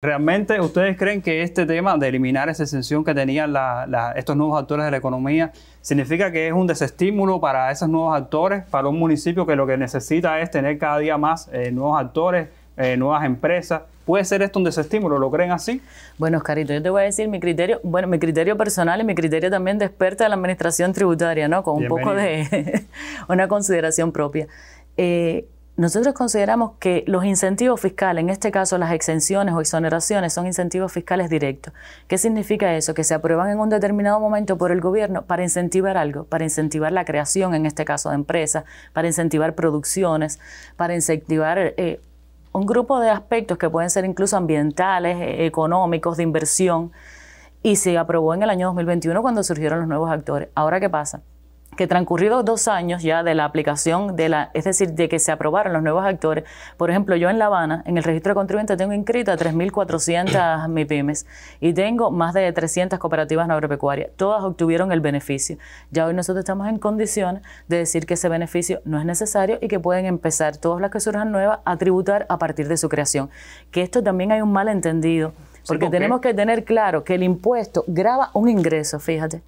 ¿Realmente ustedes creen que este tema de eliminar esa exención que tenían estos nuevos actores de la economía significa que es un desestímulo para esos nuevos actores, para un municipio que lo que necesita es tener cada día más eh, nuevos actores, eh, nuevas empresas? ¿Puede ser esto un desestímulo? ¿Lo creen así? Bueno, Oscarito, yo te voy a decir mi criterio, bueno, mi criterio personal y mi criterio también de experta de la administración tributaria, ¿no? Con un poco de una consideración propia. Eh, nosotros consideramos que los incentivos fiscales, en este caso las exenciones o exoneraciones, son incentivos fiscales directos. ¿Qué significa eso? Que se aprueban en un determinado momento por el gobierno para incentivar algo, para incentivar la creación, en este caso de empresas, para incentivar producciones, para incentivar eh, un grupo de aspectos que pueden ser incluso ambientales, eh, económicos, de inversión. Y se aprobó en el año 2021 cuando surgieron los nuevos actores. Ahora, ¿qué pasa? que transcurrido dos años ya de la aplicación de la, es decir, de que se aprobaron los nuevos actores, por ejemplo, yo en La Habana, en el registro de contribuyentes tengo inscrita 3.400 MIPIMES y tengo más de 300 cooperativas agropecuarias. Todas obtuvieron el beneficio. Ya hoy nosotros estamos en condición de decir que ese beneficio no es necesario y que pueden empezar todas las que surjan nuevas a tributar a partir de su creación. Que esto también hay un malentendido porque tenemos que tener claro que el impuesto graba un ingreso, fíjate.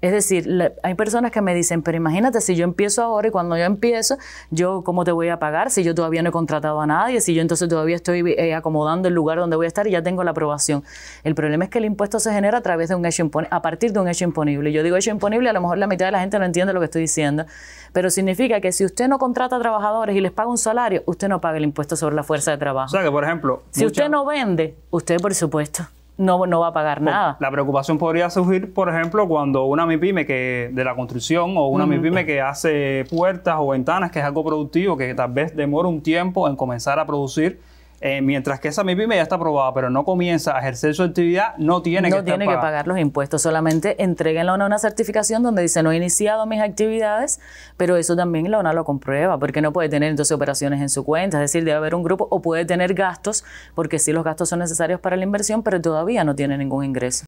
Es decir, hay personas que me dicen, pero imagínate si yo empiezo ahora y cuando yo empiezo, yo cómo te voy a pagar si yo todavía no he contratado a nadie, si yo entonces todavía estoy eh, acomodando el lugar donde voy a estar y ya tengo la aprobación. El problema es que el impuesto se genera a través de un hecho imponible, a partir de un hecho imponible. Yo digo hecho imponible, a lo mejor la mitad de la gente no entiende lo que estoy diciendo, pero significa que si usted no contrata trabajadores y les paga un salario, usted no paga el impuesto sobre la fuerza de trabajo. O sea que, por ejemplo, si usted no vende, usted por supuesto esto, No, no va a pagar pues, nada. La preocupación podría surgir, por ejemplo, cuando una MIPYME que de la construcción o una MIPIME que hace puertas o ventanas, que es algo productivo, que tal vez demora un tiempo en comenzar a producir, eh, mientras que esa MIPIME ya está aprobada, pero no comienza a ejercer su actividad, no tiene no que tiene que pagar los impuestos, solamente entreguen a una, una certificación donde dice no he iniciado mis actividades, pero eso también la ONA lo comprueba, porque no puede tener entonces operaciones en su cuenta, es decir, debe haber un grupo o puede tener gastos, porque sí los gastos son necesarios para la inversión, pero todavía no tiene ningún ingreso.